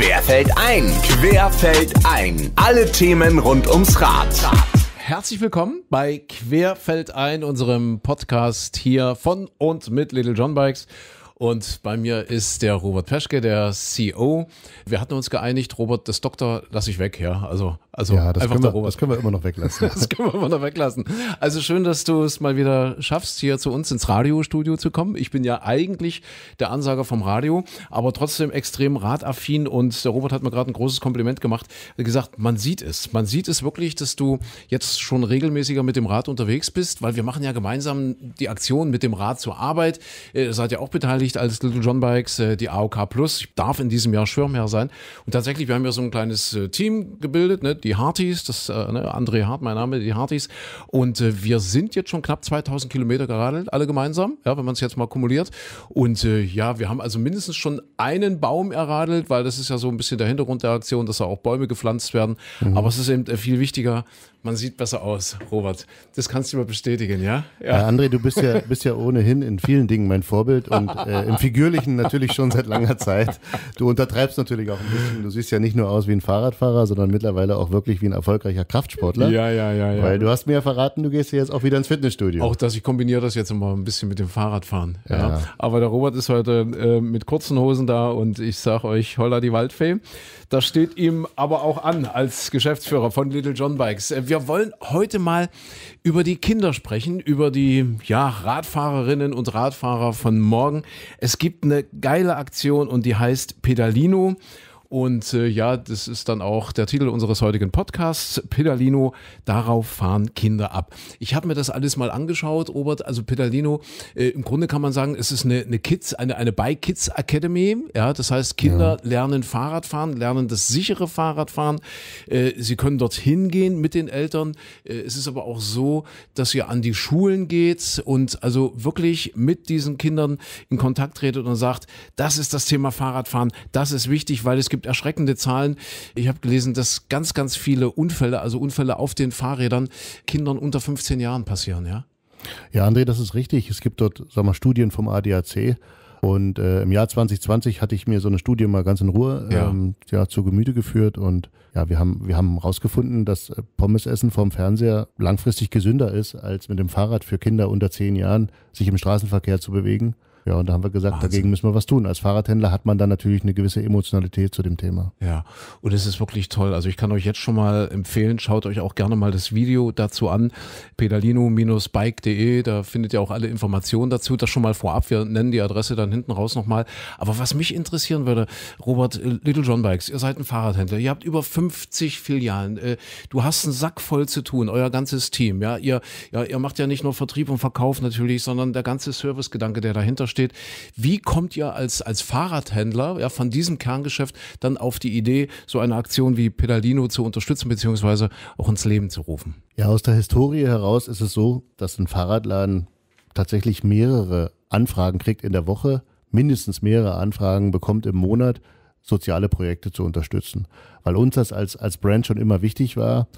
Querfeld ein. Querfeld ein. Alle Themen rund ums Rad. Herzlich willkommen bei Querfeld ein, unserem Podcast hier von und mit Little John Bikes. Und bei mir ist der Robert Peschke, der CEO. Wir hatten uns geeinigt, Robert, das Doktor lasse ich weg, ja. Also also ja, das, können wir, das können wir immer noch weglassen. das können wir immer noch weglassen. Also schön, dass du es mal wieder schaffst, hier zu uns ins Radiostudio zu kommen. Ich bin ja eigentlich der Ansager vom Radio, aber trotzdem extrem radaffin und der Robert hat mir gerade ein großes Kompliment gemacht, gesagt, man sieht es. Man sieht es wirklich, dass du jetzt schon regelmäßiger mit dem Rad unterwegs bist, weil wir machen ja gemeinsam die Aktion mit dem Rad zur Arbeit. Ihr seid ja auch beteiligt als Little John Bikes, äh, die AOK Plus. Ich darf in diesem Jahr Schirmherr sein. Und tatsächlich, wir haben ja so ein kleines äh, Team gebildet, ne? die Hartis, das äh, ne, André Hart, mein Name, die Hartis. Und äh, wir sind jetzt schon knapp 2000 Kilometer geradelt, alle gemeinsam, ja, wenn man es jetzt mal kumuliert. Und äh, ja, wir haben also mindestens schon einen Baum erradelt, weil das ist ja so ein bisschen der Hintergrund der Aktion, dass da auch Bäume gepflanzt werden. Mhm. Aber es ist eben äh, viel wichtiger, man sieht besser aus, Robert. Das kannst du mal bestätigen, ja? Ja, ja André, du bist ja, bist ja ohnehin in vielen Dingen mein Vorbild und äh, im Figürlichen natürlich schon seit langer Zeit. Du untertreibst natürlich auch ein bisschen. Du siehst ja nicht nur aus wie ein Fahrradfahrer, sondern mittlerweile auch wirklich wie ein erfolgreicher Kraftsportler. Ja, ja, ja. ja. Weil du hast mir ja verraten, du gehst jetzt auch wieder ins Fitnessstudio. Auch dass ich kombiniere das jetzt mal ein bisschen mit dem Fahrradfahren. Ja. ja. Aber der Robert ist heute äh, mit kurzen Hosen da und ich sage euch, holla die Waldfee. Das steht ihm aber auch an als Geschäftsführer von Little John Bikes. Äh, wir wollen heute mal über die Kinder sprechen, über die ja, Radfahrerinnen und Radfahrer von morgen. Es gibt eine geile Aktion und die heißt Pedalino. Und äh, ja, das ist dann auch der Titel unseres heutigen Podcasts, Pedalino, darauf fahren Kinder ab. Ich habe mir das alles mal angeschaut, Robert, also Pedalino, äh, im Grunde kann man sagen, es ist eine, eine Kids, eine, eine Bike Kids Academy, ja, das heißt, Kinder ja. lernen Fahrradfahren, lernen das sichere Fahrradfahren, äh, sie können dorthin gehen mit den Eltern, äh, es ist aber auch so, dass ihr an die Schulen geht und also wirklich mit diesen Kindern in Kontakt tretet und sagt, das ist das Thema Fahrradfahren, das ist wichtig, weil es gibt gibt erschreckende Zahlen. Ich habe gelesen, dass ganz, ganz viele Unfälle, also Unfälle auf den Fahrrädern, Kindern unter 15 Jahren passieren, ja? Ja, André, das ist richtig. Es gibt dort, sag mal, Studien vom ADAC. Und äh, im Jahr 2020 hatte ich mir so eine Studie mal ganz in Ruhe ja. Ähm, ja, zu Gemüte geführt und ja, wir haben, wir haben rausgefunden, dass äh, Pommesessen vom Fernseher langfristig gesünder ist, als mit dem Fahrrad für Kinder unter zehn Jahren sich im Straßenverkehr zu bewegen. Ja, und da haben wir gesagt, Wahnsinn. dagegen müssen wir was tun. Als Fahrradhändler hat man dann natürlich eine gewisse Emotionalität zu dem Thema. Ja, und es ist wirklich toll. Also ich kann euch jetzt schon mal empfehlen, schaut euch auch gerne mal das Video dazu an. Pedalino-bike.de, da findet ihr auch alle Informationen dazu. Das schon mal vorab. Wir nennen die Adresse dann hinten raus nochmal. Aber was mich interessieren würde, Robert, äh, Little John Bikes, ihr seid ein Fahrradhändler. Ihr habt über 50 Filialen. Äh, du hast einen Sack voll zu tun, euer ganzes Team. Ja, ihr, ja, ihr macht ja nicht nur Vertrieb und Verkauf natürlich, sondern der ganze Servicegedanke, der dahinter steht. Wie kommt ihr als, als Fahrradhändler ja, von diesem Kerngeschäft dann auf die Idee, so eine Aktion wie Pedalino zu unterstützen bzw. auch ins Leben zu rufen? Ja, aus der Historie heraus ist es so, dass ein Fahrradladen tatsächlich mehrere Anfragen kriegt in der Woche, mindestens mehrere Anfragen bekommt im Monat, soziale Projekte zu unterstützen. Weil uns das als, als Brand schon immer wichtig war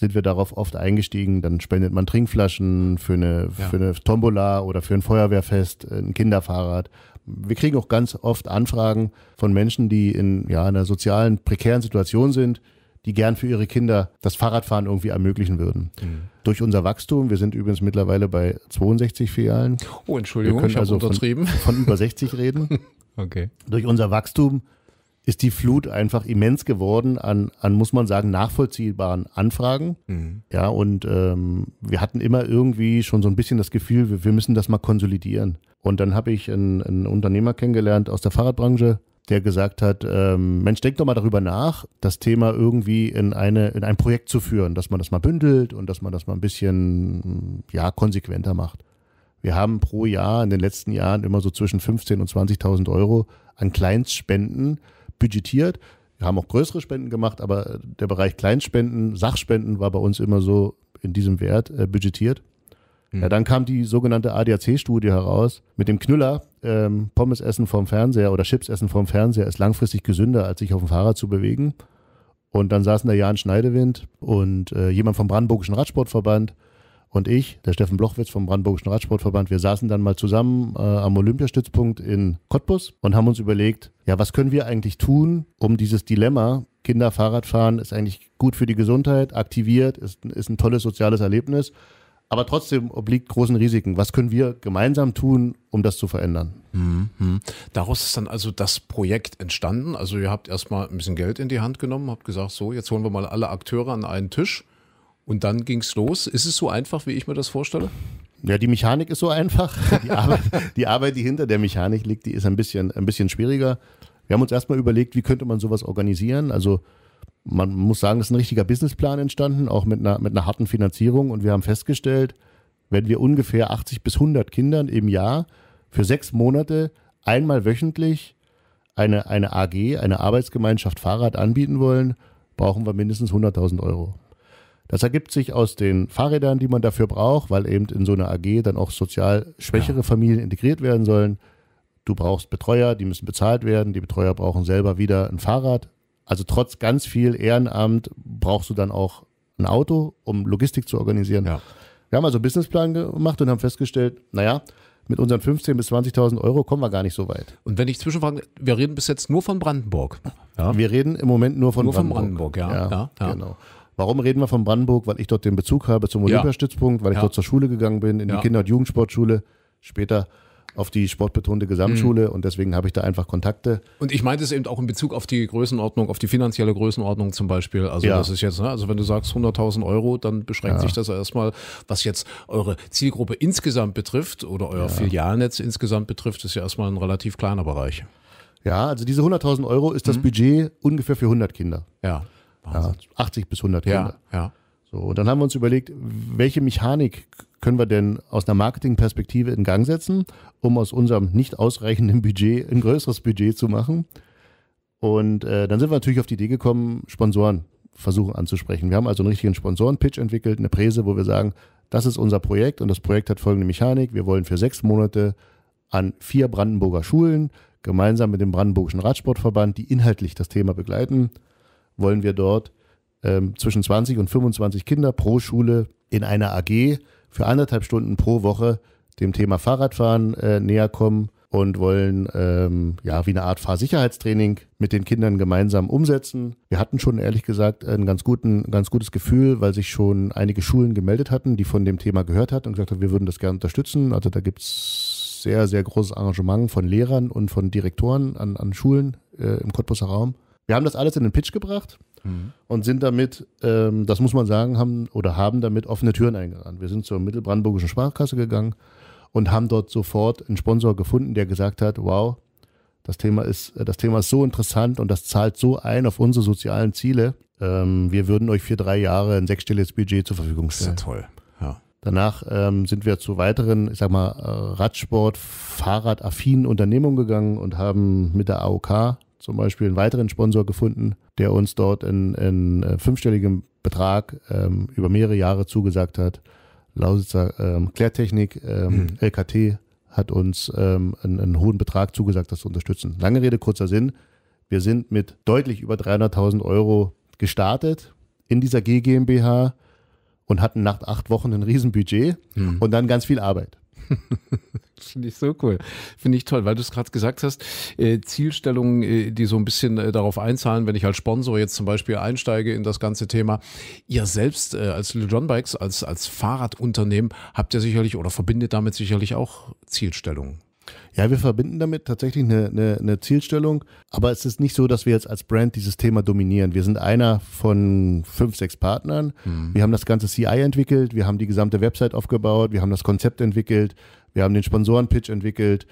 sind wir darauf oft eingestiegen. Dann spendet man Trinkflaschen für eine, ja. für eine Tombola oder für ein Feuerwehrfest, ein Kinderfahrrad. Wir kriegen auch ganz oft Anfragen von Menschen, die in ja, einer sozialen, prekären Situation sind, die gern für ihre Kinder das Fahrradfahren irgendwie ermöglichen würden. Mhm. Durch unser Wachstum, wir sind übrigens mittlerweile bei 62 Filialen. Oh, Entschuldigung, wir können ich also untertrieben. Von, von über 60 reden. okay. Durch unser Wachstum ist die Flut einfach immens geworden an, an muss man sagen, nachvollziehbaren Anfragen. Mhm. Ja, und ähm, wir hatten immer irgendwie schon so ein bisschen das Gefühl, wir, wir müssen das mal konsolidieren. Und dann habe ich einen, einen Unternehmer kennengelernt aus der Fahrradbranche, der gesagt hat, ähm, Mensch, denk doch mal darüber nach, das Thema irgendwie in, eine, in ein Projekt zu führen, dass man das mal bündelt und dass man das mal ein bisschen ja, konsequenter macht. Wir haben pro Jahr in den letzten Jahren immer so zwischen 15.000 und 20.000 Euro an Kleinstspenden budgetiert. Wir haben auch größere Spenden gemacht, aber der Bereich Kleinspenden, Sachspenden war bei uns immer so in diesem Wert äh, budgetiert. Mhm. Ja, dann kam die sogenannte ADAC-Studie heraus mit dem Knüller, ähm, Pommes essen vorm Fernseher oder Chips essen vorm Fernseher ist langfristig gesünder, als sich auf dem Fahrrad zu bewegen. Und dann saßen da Jan Schneidewind und äh, jemand vom Brandenburgischen Radsportverband und ich, der Steffen Blochwitz vom Brandenburgischen Radsportverband, wir saßen dann mal zusammen äh, am Olympiastützpunkt in Cottbus und haben uns überlegt, ja, was können wir eigentlich tun, um dieses Dilemma, Kinder Fahrradfahren ist eigentlich gut für die Gesundheit, aktiviert, ist, ist ein tolles soziales Erlebnis, aber trotzdem obliegt großen Risiken. Was können wir gemeinsam tun, um das zu verändern? Mhm, mhm. Daraus ist dann also das Projekt entstanden. Also ihr habt erstmal ein bisschen Geld in die Hand genommen, habt gesagt, so, jetzt holen wir mal alle Akteure an einen Tisch und dann ging es los. Ist es so einfach, wie ich mir das vorstelle? Ja, die Mechanik ist so einfach. Die Arbeit, die, Arbeit, die hinter der Mechanik liegt, die ist ein bisschen, ein bisschen schwieriger. Wir haben uns erstmal überlegt, wie könnte man sowas organisieren. Also man muss sagen, es ist ein richtiger Businessplan entstanden, auch mit einer, mit einer harten Finanzierung. Und wir haben festgestellt, wenn wir ungefähr 80 bis 100 Kindern im Jahr für sechs Monate einmal wöchentlich eine, eine AG, eine Arbeitsgemeinschaft Fahrrad anbieten wollen, brauchen wir mindestens 100.000 Euro. Das ergibt sich aus den Fahrrädern, die man dafür braucht, weil eben in so einer AG dann auch sozial schwächere ja. Familien integriert werden sollen. Du brauchst Betreuer, die müssen bezahlt werden. Die Betreuer brauchen selber wieder ein Fahrrad. Also trotz ganz viel Ehrenamt brauchst du dann auch ein Auto, um Logistik zu organisieren. Ja. Wir haben also einen Businessplan gemacht und haben festgestellt, naja, mit unseren 15.000 bis 20.000 Euro kommen wir gar nicht so weit. Und wenn ich zwischenfrage, wir reden bis jetzt nur von Brandenburg. Ja? Wir reden im Moment nur von nur Brandenburg. Nur von Brandenburg, ja. ja, ja genau. Warum reden wir von Brandenburg? Weil ich dort den Bezug habe zum Olympiastützpunkt, weil ich ja. dort zur Schule gegangen bin, in ja. die Kinder- und Jugendsportschule, später auf die sportbetonte Gesamtschule mhm. und deswegen habe ich da einfach Kontakte. Und ich meinte es eben auch in Bezug auf die Größenordnung, auf die finanzielle Größenordnung zum Beispiel. Also ja. das ist jetzt, ne? also wenn du sagst 100.000 Euro, dann beschränkt ja. sich das erstmal, was jetzt eure Zielgruppe insgesamt betrifft oder euer ja. Filialnetz insgesamt betrifft, ist ja erstmal ein relativ kleiner Bereich. Ja, also diese 100.000 Euro ist das mhm. Budget ungefähr für 100 Kinder. Ja. Ja, 80 bis 100 Kinder. Ja, ja. So, und dann haben wir uns überlegt, welche Mechanik können wir denn aus einer Marketingperspektive in Gang setzen, um aus unserem nicht ausreichenden Budget ein größeres Budget zu machen. Und äh, dann sind wir natürlich auf die Idee gekommen, Sponsoren versuchen anzusprechen. Wir haben also einen richtigen Sponsoren-Pitch entwickelt, eine Präse, wo wir sagen, das ist unser Projekt und das Projekt hat folgende Mechanik. Wir wollen für sechs Monate an vier Brandenburger Schulen gemeinsam mit dem Brandenburgischen Radsportverband, die inhaltlich das Thema begleiten, wollen wir dort ähm, zwischen 20 und 25 Kinder pro Schule in einer AG für anderthalb Stunden pro Woche dem Thema Fahrradfahren äh, näher kommen und wollen ähm, ja wie eine Art Fahrsicherheitstraining mit den Kindern gemeinsam umsetzen. Wir hatten schon ehrlich gesagt ein ganz, guten, ganz gutes Gefühl, weil sich schon einige Schulen gemeldet hatten, die von dem Thema gehört hatten und gesagt haben, wir würden das gerne unterstützen. Also da gibt es sehr, sehr großes Engagement von Lehrern und von Direktoren an, an Schulen äh, im Cottbuser Raum. Wir haben das alles in den Pitch gebracht mhm. und sind damit, ähm, das muss man sagen, haben oder haben damit offene Türen eingerannt. Wir sind zur mittelbrandenburgischen Sprachkasse gegangen und haben dort sofort einen Sponsor gefunden, der gesagt hat, wow, das Thema ist, äh, das Thema ist so interessant und das zahlt so ein auf unsere sozialen Ziele. Ähm, wir würden euch für drei Jahre ein sechsstelliges Budget zur Verfügung stellen. Das ist ja toll. Ja. Danach ähm, sind wir zu weiteren, ich sag mal, äh, Radsport, Fahrradaffinen Unternehmungen gegangen und haben mit der AOK zum Beispiel einen weiteren Sponsor gefunden, der uns dort in, in äh, fünfstelligem Betrag ähm, über mehrere Jahre zugesagt hat. Lausitzer ähm, Klärtechnik, ähm, mhm. LKT hat uns ähm, einen, einen, hohen Betrag zugesagt, das zu unterstützen. Lange Rede, kurzer Sinn. Wir sind mit deutlich über 300.000 Euro gestartet in dieser GmbH und hatten nach acht Wochen ein Riesenbudget mhm. und dann ganz viel Arbeit. Finde ich so cool. Finde ich toll, weil du es gerade gesagt hast, äh, Zielstellungen, äh, die so ein bisschen äh, darauf einzahlen, wenn ich als Sponsor jetzt zum Beispiel einsteige in das ganze Thema. Ihr selbst äh, als John Bikes, als, als Fahrradunternehmen habt ihr sicherlich oder verbindet damit sicherlich auch Zielstellungen. Ja, wir verbinden damit tatsächlich eine, eine, eine, Zielstellung, aber es ist nicht so, dass wir jetzt als Brand dieses Thema dominieren. Wir sind einer von fünf, sechs Partnern. Mhm. Wir haben das ganze CI entwickelt, wir haben die gesamte Website aufgebaut, wir haben das Konzept entwickelt, wir haben den Sponsorenpitch entwickelt.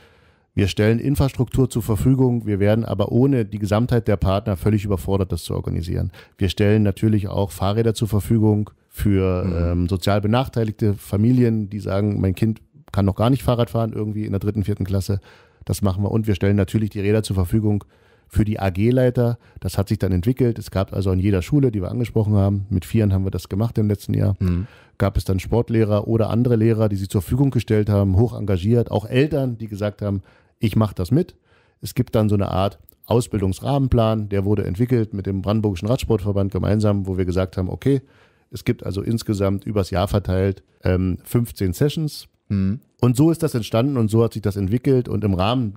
Wir stellen Infrastruktur zur Verfügung, wir werden aber ohne die Gesamtheit der Partner völlig überfordert, das zu organisieren. Wir stellen natürlich auch Fahrräder zur Verfügung für mhm. ähm, sozial benachteiligte Familien, die sagen, mein Kind kann noch gar nicht Fahrrad fahren, irgendwie in der dritten, vierten Klasse. Das machen wir. Und wir stellen natürlich die Räder zur Verfügung für die AG-Leiter. Das hat sich dann entwickelt. Es gab also an jeder Schule, die wir angesprochen haben, mit Vieren haben wir das gemacht im letzten Jahr, mhm. gab es dann Sportlehrer oder andere Lehrer, die sie zur Verfügung gestellt haben, hoch engagiert, auch Eltern, die gesagt haben, ich mache das mit. Es gibt dann so eine Art Ausbildungsrahmenplan, der wurde entwickelt mit dem Brandenburgischen Radsportverband gemeinsam, wo wir gesagt haben, okay, es gibt also insgesamt übers Jahr verteilt ähm, 15 Sessions Mhm. Und so ist das entstanden und so hat sich das entwickelt und im Rahmen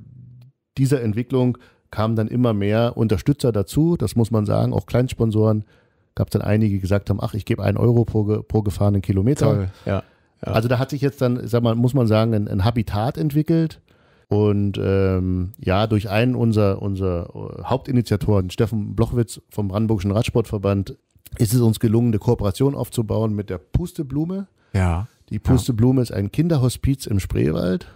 dieser Entwicklung kamen dann immer mehr Unterstützer dazu, das muss man sagen, auch Kleinsponsoren. Gab es dann einige, die gesagt haben, ach, ich gebe einen Euro pro, pro gefahrenen Kilometer. Toll, ja. Ja. Also da hat sich jetzt dann, sag mal, muss man sagen, ein, ein Habitat entwickelt. Und ähm, ja, durch einen unserer, unserer äh, Hauptinitiatoren, Steffen Blochwitz vom Brandenburgischen Radsportverband, ist es uns gelungen, eine Kooperation aufzubauen mit der Pusteblume. Ja. Die Pusteblume ja. ist ein Kinderhospiz im Spreewald,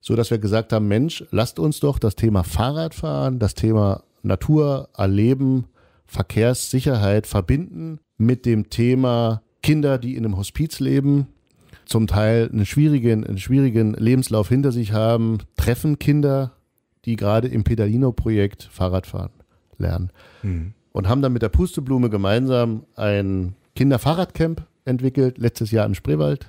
so dass wir gesagt haben, Mensch, lasst uns doch das Thema Fahrradfahren, das Thema Natur erleben, Verkehrssicherheit verbinden mit dem Thema Kinder, die in einem Hospiz leben, zum Teil einen schwierigen, einen schwierigen Lebenslauf hinter sich haben, treffen Kinder, die gerade im Pedalino-Projekt Fahrradfahren lernen. Mhm. Und haben dann mit der Pusteblume gemeinsam ein Kinderfahrradcamp entwickelt, letztes Jahr im Spreewald.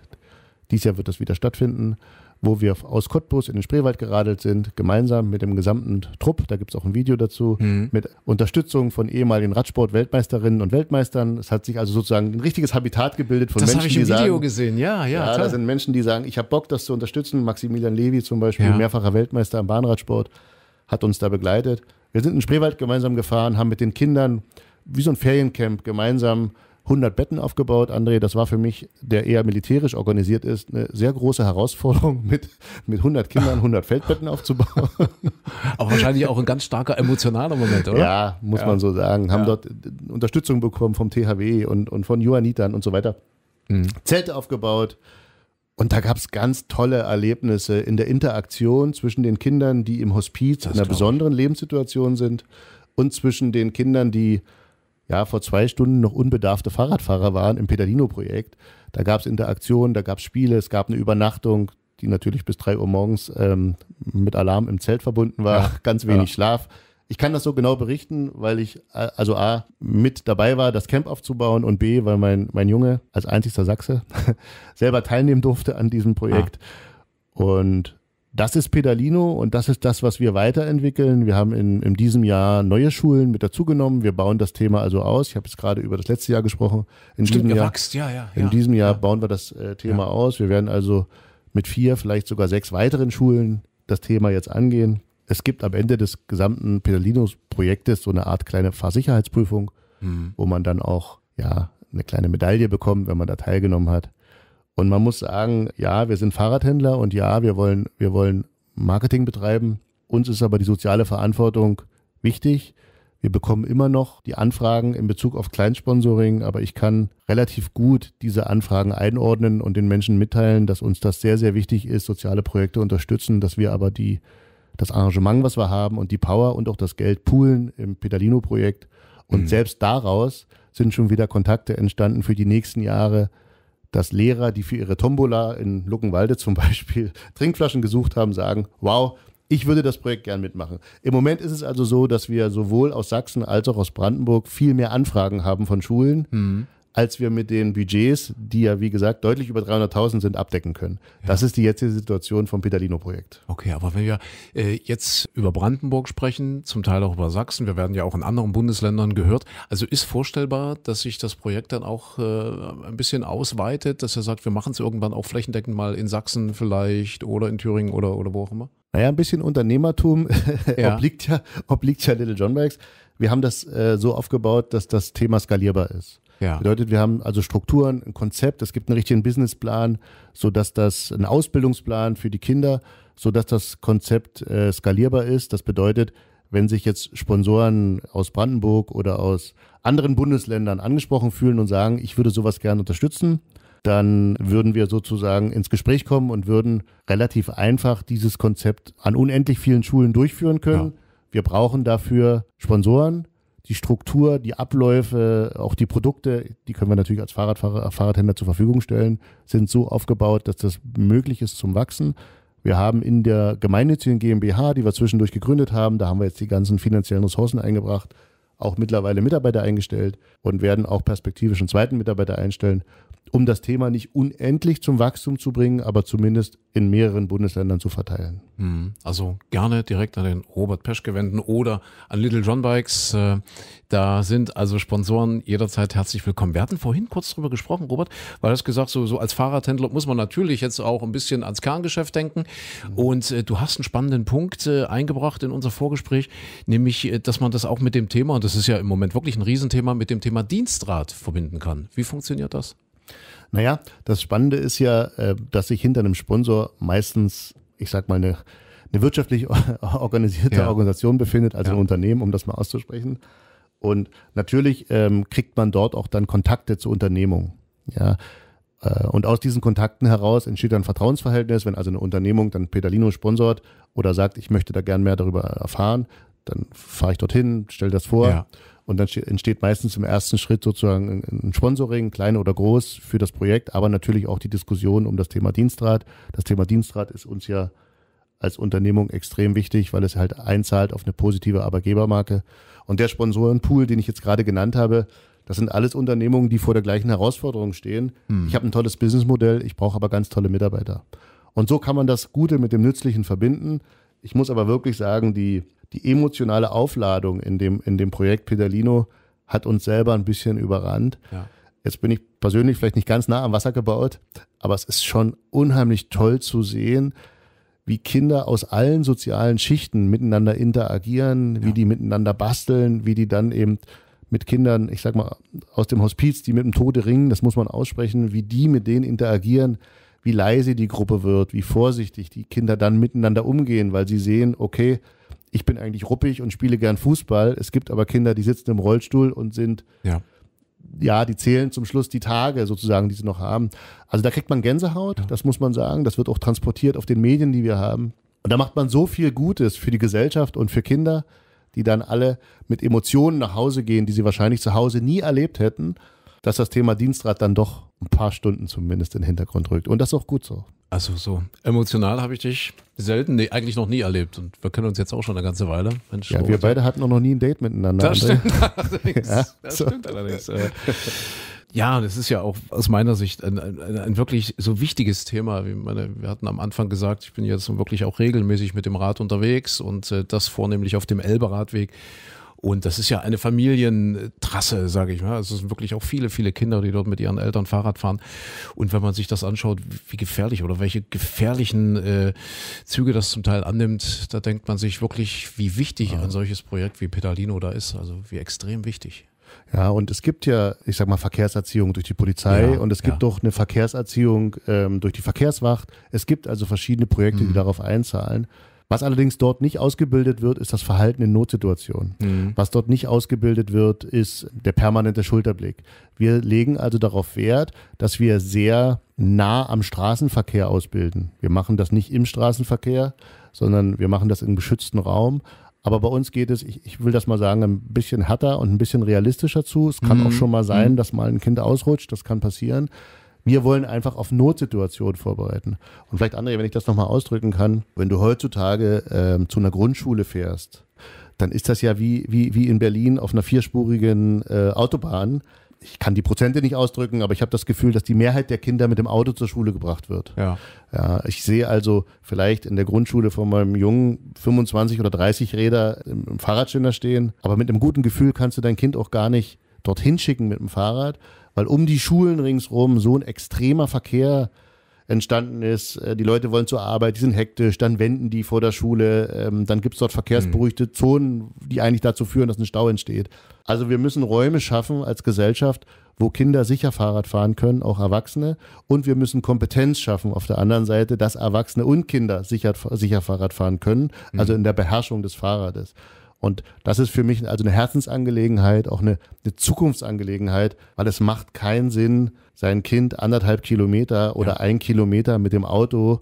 Dies Jahr wird das wieder stattfinden, wo wir aus Cottbus in den Spreewald geradelt sind, gemeinsam mit dem gesamten Trupp. Da gibt es auch ein Video dazu, mhm. mit Unterstützung von ehemaligen Radsport-Weltmeisterinnen und Weltmeistern. Es hat sich also sozusagen ein richtiges Habitat gebildet von das Menschen, die sagen. Das habe ich im Video sagen, gesehen, ja, ja. Ja, da sind Menschen, die sagen, ich habe Bock, das zu unterstützen. Maximilian Levi zum Beispiel, ja. mehrfacher Weltmeister im Bahnradsport, hat uns da begleitet. Wir sind in den Spreewald gemeinsam gefahren, haben mit den Kindern wie so ein Feriencamp gemeinsam 100 Betten aufgebaut, André. Das war für mich, der eher militärisch organisiert ist, eine sehr große Herausforderung, mit, mit 100 Kindern 100 Feldbetten aufzubauen. Aber wahrscheinlich auch ein ganz starker emotionaler Moment, oder? Ja, muss ja. man so sagen. Haben ja. dort äh, Unterstützung bekommen vom THW und, und von Johannitern und so weiter. Mhm. Zelte aufgebaut. Und da gab es ganz tolle Erlebnisse in der Interaktion zwischen den Kindern, die im Hospiz das in einer besonderen Lebenssituation sind und zwischen den Kindern, die ja, vor zwei Stunden noch unbedarfte Fahrradfahrer waren im Pedalino-Projekt. Da gab es Interaktionen, da gab es Spiele, es gab eine Übernachtung, die natürlich bis drei Uhr morgens ähm, mit Alarm im Zelt verbunden war, ja, ganz wenig ja. Schlaf. Ich kann das so genau berichten, weil ich also A, mit dabei war, das Camp aufzubauen und B, weil mein, mein Junge als einzigster Sachse selber teilnehmen durfte an diesem Projekt. Ah. Und das ist Pedalino und das ist das, was wir weiterentwickeln. Wir haben in, in diesem Jahr neue Schulen mit dazugenommen. Wir bauen das Thema also aus. Ich habe jetzt gerade über das letzte Jahr gesprochen. In Stimmt, diesem gewachst. ja, ja, In ja, diesem Jahr ja. bauen wir das äh, Thema ja. aus. Wir werden also mit vier, vielleicht sogar sechs weiteren Schulen das Thema jetzt angehen. Es gibt am Ende des gesamten Pedalinos-Projektes so eine Art kleine Fahrsicherheitsprüfung, mhm. wo man dann auch ja eine kleine Medaille bekommt, wenn man da teilgenommen hat. Und man muss sagen, ja, wir sind Fahrradhändler und ja, wir wollen, wir wollen Marketing betreiben. Uns ist aber die soziale Verantwortung wichtig. Wir bekommen immer noch die Anfragen in Bezug auf Kleinsponsoring, aber ich kann relativ gut diese Anfragen einordnen und den Menschen mitteilen, dass uns das sehr, sehr wichtig ist, soziale Projekte unterstützen, dass wir aber die, das Arrangement, was wir haben und die Power und auch das Geld poolen im Pedalino-Projekt. Und mhm. selbst daraus sind schon wieder Kontakte entstanden für die nächsten Jahre dass Lehrer, die für ihre Tombola in Luckenwalde zum Beispiel Trinkflaschen gesucht haben, sagen, wow, ich würde das Projekt gern mitmachen. Im Moment ist es also so, dass wir sowohl aus Sachsen als auch aus Brandenburg viel mehr Anfragen haben von Schulen. Mhm als wir mit den Budgets, die ja wie gesagt deutlich über 300.000 sind, abdecken können. Ja. Das ist die jetzige Situation vom Petalino-Projekt. Okay, aber wenn wir äh, jetzt über Brandenburg sprechen, zum Teil auch über Sachsen, wir werden ja auch in anderen Bundesländern gehört, also ist vorstellbar, dass sich das Projekt dann auch äh, ein bisschen ausweitet, dass er sagt, wir machen es irgendwann auch flächendeckend mal in Sachsen vielleicht oder in Thüringen oder, oder wo auch immer? Naja, ein bisschen Unternehmertum ja. obliegt, ja, obliegt ja Little John Bikes. Wir haben das äh, so aufgebaut, dass das Thema skalierbar ist. Ja. Bedeutet, wir haben also Strukturen, ein Konzept, es gibt einen richtigen Businessplan, sodass das, einen Ausbildungsplan für die Kinder, sodass das Konzept äh, skalierbar ist. Das bedeutet, wenn sich jetzt Sponsoren aus Brandenburg oder aus anderen Bundesländern angesprochen fühlen und sagen, ich würde sowas gerne unterstützen, dann würden wir sozusagen ins Gespräch kommen und würden relativ einfach dieses Konzept an unendlich vielen Schulen durchführen können. Ja. Wir brauchen dafür Sponsoren die Struktur, die Abläufe, auch die Produkte, die können wir natürlich als Fahrradfahrer, äh, Fahrradhändler zur Verfügung stellen, sind so aufgebaut, dass das möglich ist zum Wachsen. Wir haben in der gemeinnützigen GmbH, die wir zwischendurch gegründet haben, da haben wir jetzt die ganzen finanziellen Ressourcen eingebracht, auch mittlerweile Mitarbeiter eingestellt und werden auch perspektivisch einen zweiten Mitarbeiter einstellen, um das Thema nicht unendlich zum Wachstum zu bringen, aber zumindest in mehreren Bundesländern zu verteilen. Mhm. Also gerne direkt an den Robert Peschke wenden oder an Little John Bikes. Äh, da sind also Sponsoren jederzeit herzlich willkommen. Wir hatten vorhin kurz drüber gesprochen, Robert, weil du hast gesagt, so, so als Fahrradhändler muss man natürlich jetzt auch ein bisschen ans Kerngeschäft denken. Mhm. Und äh, du hast einen spannenden Punkt äh, eingebracht in unser Vorgespräch, nämlich, dass man das auch mit dem Thema, und das ist ja im Moment wirklich ein Riesenthema, mit dem Thema Dienstrad verbinden kann. Wie funktioniert das? Naja, das Spannende ist ja, äh, dass sich hinter einem Sponsor meistens, ich sag mal, eine, eine wirtschaftlich organisierte ja. Organisation befindet, also ja. ein Unternehmen, um das mal auszusprechen. Und natürlich ähm, kriegt man dort auch dann Kontakte zu Unternehmungen. Ja. Äh, und aus diesen Kontakten heraus entsteht dann ein Vertrauensverhältnis, wenn also eine Unternehmung dann Pedalino sponsort oder sagt, ich möchte da gern mehr darüber erfahren, dann fahre ich dorthin, stelle das vor. Ja. Und dann entsteht meistens im ersten Schritt sozusagen ein Sponsoring, klein oder groß, für das Projekt, aber natürlich auch die Diskussion um das Thema Dienstrat. Das Thema Dienstrat ist uns ja als Unternehmung extrem wichtig, weil es halt einzahlt auf eine positive Arbeitgebermarke. Und der Sponsorenpool, den ich jetzt gerade genannt habe, das sind alles Unternehmungen, die vor der gleichen Herausforderung stehen. Hm. Ich habe ein tolles Businessmodell, ich brauche aber ganz tolle Mitarbeiter. Und so kann man das Gute mit dem Nützlichen verbinden. Ich muss aber wirklich sagen, die die emotionale Aufladung in dem, in dem Projekt Pedalino hat uns selber ein bisschen überrannt. Ja. Jetzt bin ich persönlich vielleicht nicht ganz nah am Wasser gebaut, aber es ist schon unheimlich toll zu sehen, wie Kinder aus allen sozialen Schichten miteinander interagieren, ja. wie die miteinander basteln, wie die dann eben mit Kindern, ich sag mal, aus dem Hospiz, die mit dem Tode ringen, das muss man aussprechen, wie die mit denen interagieren, wie leise die Gruppe wird, wie vorsichtig die Kinder dann miteinander umgehen, weil sie sehen, okay, ich bin eigentlich ruppig und spiele gern Fußball. Es gibt aber Kinder, die sitzen im Rollstuhl und sind, ja, ja die zählen zum Schluss die Tage sozusagen, die sie noch haben. Also da kriegt man Gänsehaut, ja. das muss man sagen. Das wird auch transportiert auf den Medien, die wir haben. Und da macht man so viel Gutes für die Gesellschaft und für Kinder, die dann alle mit Emotionen nach Hause gehen, die sie wahrscheinlich zu Hause nie erlebt hätten, dass das Thema Dienstrat dann doch ein paar Stunden zumindest in den Hintergrund rückt. Und das ist auch gut so. Also so emotional habe ich dich selten, nee, eigentlich noch nie erlebt. Und wir kennen uns jetzt auch schon eine ganze Weile. Mensch, ja, wir beide hatten auch noch nie ein Date miteinander. Das André. stimmt allerdings. Ja, das so. stimmt allerdings. Ja, das ist ja auch aus meiner Sicht ein, ein, ein wirklich so wichtiges Thema. Meine, wir hatten am Anfang gesagt, ich bin jetzt wirklich auch regelmäßig mit dem Rad unterwegs und äh, das vornehmlich auf dem Elberadweg. radweg und das ist ja eine Familientrasse, sage ich mal. Also es sind wirklich auch viele, viele Kinder, die dort mit ihren Eltern Fahrrad fahren. Und wenn man sich das anschaut, wie gefährlich oder welche gefährlichen äh, Züge das zum Teil annimmt, da denkt man sich wirklich, wie wichtig ja. ein solches Projekt wie Pedalino da ist. Also wie extrem wichtig. Ja, und es gibt ja, ich sag mal, Verkehrserziehung durch die Polizei ja, und es gibt ja. doch eine Verkehrserziehung ähm, durch die Verkehrswacht. Es gibt also verschiedene Projekte, mhm. die darauf einzahlen. Was allerdings dort nicht ausgebildet wird, ist das Verhalten in Notsituationen. Mhm. Was dort nicht ausgebildet wird, ist der permanente Schulterblick. Wir legen also darauf Wert, dass wir sehr nah am Straßenverkehr ausbilden. Wir machen das nicht im Straßenverkehr, sondern wir machen das im geschützten Raum. Aber bei uns geht es, ich, ich, will das mal sagen, ein bisschen härter und ein bisschen realistischer zu. Es kann mhm. auch schon mal sein, mhm. dass mal ein Kind ausrutscht, das kann passieren. Wir wollen einfach auf Notsituationen vorbereiten. Und vielleicht, André, wenn ich das nochmal ausdrücken kann, wenn du heutzutage ähm, zu einer Grundschule fährst, dann ist das ja wie, wie, wie in Berlin auf einer vierspurigen äh, Autobahn. Ich kann die Prozente nicht ausdrücken, aber ich habe das Gefühl, dass die Mehrheit der Kinder mit dem Auto zur Schule gebracht wird. Ja. ja. Ich sehe also vielleicht in der Grundschule von meinem Jungen 25 oder 30 Räder im, im Fahrradständer stehen, aber mit einem guten Gefühl kannst du dein Kind auch gar nicht dorthin schicken mit dem Fahrrad, weil um die Schulen ringsrum so ein extremer Verkehr entstanden ist. Äh, die Leute wollen zur Arbeit, die sind hektisch, dann wenden die vor der Schule, ähm, dann gibt es dort verkehrsberuhigte mhm. Zonen, die eigentlich dazu führen, dass ein Stau entsteht. Also wir müssen Räume schaffen als Gesellschaft, wo Kinder sicher Fahrrad fahren können, auch Erwachsene. Und wir müssen Kompetenz schaffen auf der anderen Seite, dass Erwachsene und Kinder sicher, sicher Fahrrad fahren können, also mhm. in der Beherrschung des Fahrrades. Und das ist für mich also eine Herzensangelegenheit, auch eine, eine Zukunftsangelegenheit, weil es macht keinen Sinn, sein Kind anderthalb Kilometer oder ja. ein Kilometer mit dem Auto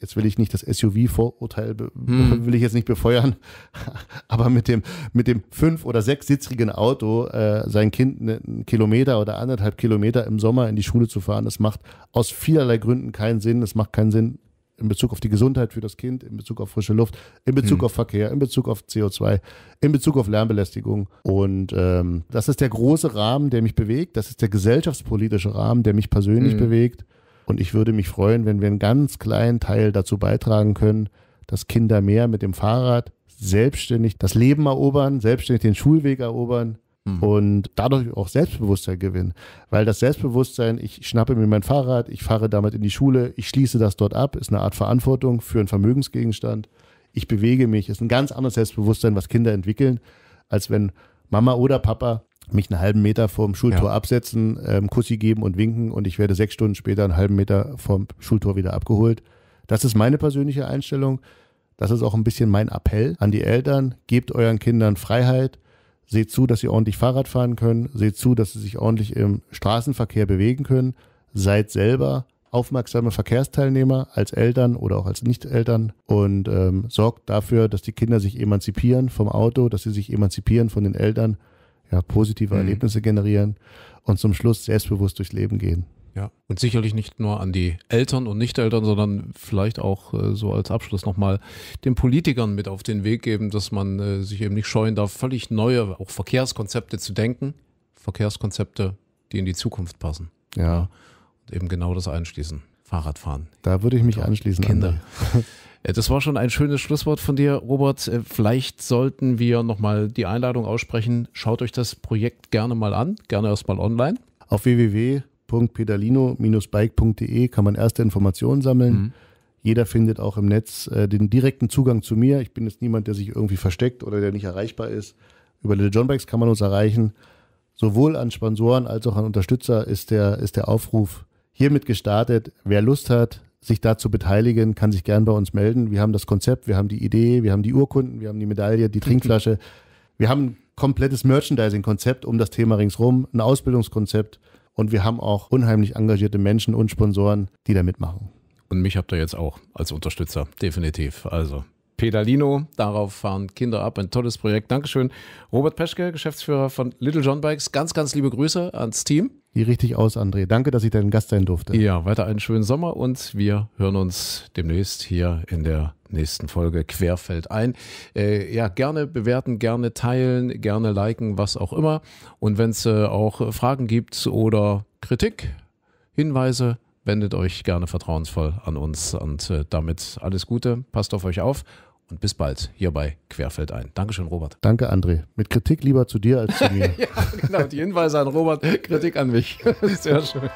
jetzt will ich nicht das SUV-Vorurteil, hm. will ich jetzt nicht befeuern, aber mit dem, mit dem fünf- oder sechssitzigen Auto äh, sein Kind ne, einen Kilometer oder anderthalb Kilometer im Sommer in die Schule zu fahren, das macht aus vielerlei Gründen keinen Sinn. Es macht keinen Sinn, in Bezug auf die Gesundheit für das Kind, in Bezug auf frische Luft, in Bezug hm. auf Verkehr, in Bezug auf CO2, in Bezug auf Lärmbelästigung. Und ähm, das ist der große Rahmen, der mich bewegt. Das ist der gesellschaftspolitische Rahmen, der mich persönlich hm. bewegt. Und ich würde mich freuen, wenn wir einen ganz kleinen Teil dazu beitragen können, dass Kinder mehr mit dem Fahrrad selbstständig das Leben erobern, selbstständig den Schulweg erobern Mhm. und dadurch auch Selbstbewusstsein gewinnen. Weil das Selbstbewusstsein, ich schnappe mir mein Fahrrad, ich fahre damit in die Schule, ich schließe das dort ab, ist eine Art Verantwortung für einen Vermögensgegenstand. Ich bewege mich, ist ein ganz anderes Selbstbewusstsein, was Kinder entwickeln, als wenn Mama oder Papa mich einen halben Meter vom Schultor ja. absetzen, ähm, Kussi geben und winken und ich werde sechs Stunden später einen halben Meter vom Schultor wieder abgeholt. Das ist meine persönliche Einstellung. Das ist auch ein bisschen mein Appell an die Eltern. Gebt euren Kindern Freiheit, Seht zu, dass sie ordentlich Fahrrad fahren können. Seht zu, dass sie sich ordentlich im Straßenverkehr bewegen können. Seid selber aufmerksame Verkehrsteilnehmer als Eltern oder auch als Nicht-Eltern und ähm, sorgt dafür, dass die Kinder sich emanzipieren vom Auto, dass sie sich emanzipieren von den Eltern, ja, positive mhm. Erlebnisse generieren und zum Schluss selbstbewusst durchs Leben gehen. Ja. Und sicherlich nicht nur an die Eltern und Nichteltern, sondern vielleicht auch äh, so als Abschluss nochmal den Politikern mit auf den Weg geben, dass man äh, sich eben nicht scheuen darf, völlig neue, auch Verkehrskonzepte zu denken. Verkehrskonzepte, die in die Zukunft passen. Ja. ja. Und eben genau das einschließen. Fahrradfahren. Da würde ich mich genau. anschließen. Kinder. Das war schon ein schönes Schlusswort von dir, Robert. Äh, vielleicht sollten wir nochmal die Einladung aussprechen. Schaut euch das Projekt gerne mal an, gerne erstmal online. Auf www www.pedalino-bike.de kann man erste Informationen sammeln. Mhm. Jeder findet auch im Netz äh, den direkten Zugang zu mir. Ich bin jetzt niemand, der sich irgendwie versteckt oder der nicht erreichbar ist. Über Little John Bikes kann man uns erreichen. Sowohl an Sponsoren als auch an Unterstützer ist der, ist der Aufruf hiermit gestartet. Wer Lust hat, sich dazu zu beteiligen, kann sich gern bei uns melden. Wir haben das Konzept, wir haben die Idee, wir haben die Urkunden, wir haben die Medaille, die Trinkflasche. Wir haben ein komplettes Merchandising-Konzept um das Thema ringsrum, ein Ausbildungskonzept. Und wir haben auch unheimlich engagierte Menschen und Sponsoren, die da mitmachen. Und mich habt ihr jetzt auch als Unterstützer, definitiv. Also Pedalino. Darauf fahren Kinder ab. Ein tolles Projekt. Dankeschön. Robert Peschke, Geschäftsführer von Little John Bikes. Ganz, ganz liebe Grüße ans Team die richtig aus, André. Danke, dass ich dein Gast sein durfte. Ja, weiter einen schönen Sommer und wir hören uns demnächst hier in der nächsten Folge Querfeld ein. Äh, ja, gerne bewerten, gerne teilen, gerne liken, was auch immer. Und wenn es äh, auch Fragen gibt oder Kritik, Hinweise, wendet euch gerne vertrauensvoll an uns. Und äh, damit alles Gute, passt auf euch auf und bis bald hier bei Querfeld ein. Dankeschön, Robert. Danke, André. Mit Kritik lieber zu dir als zu mir. ja, genau. Die Hinweise an Robert, Kritik an mich. Sehr schön.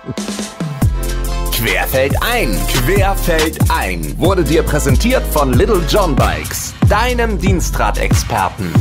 Querfeld ein, Querfeld ein wurde dir präsentiert von Little John Bikes, deinem Dienstradexperten.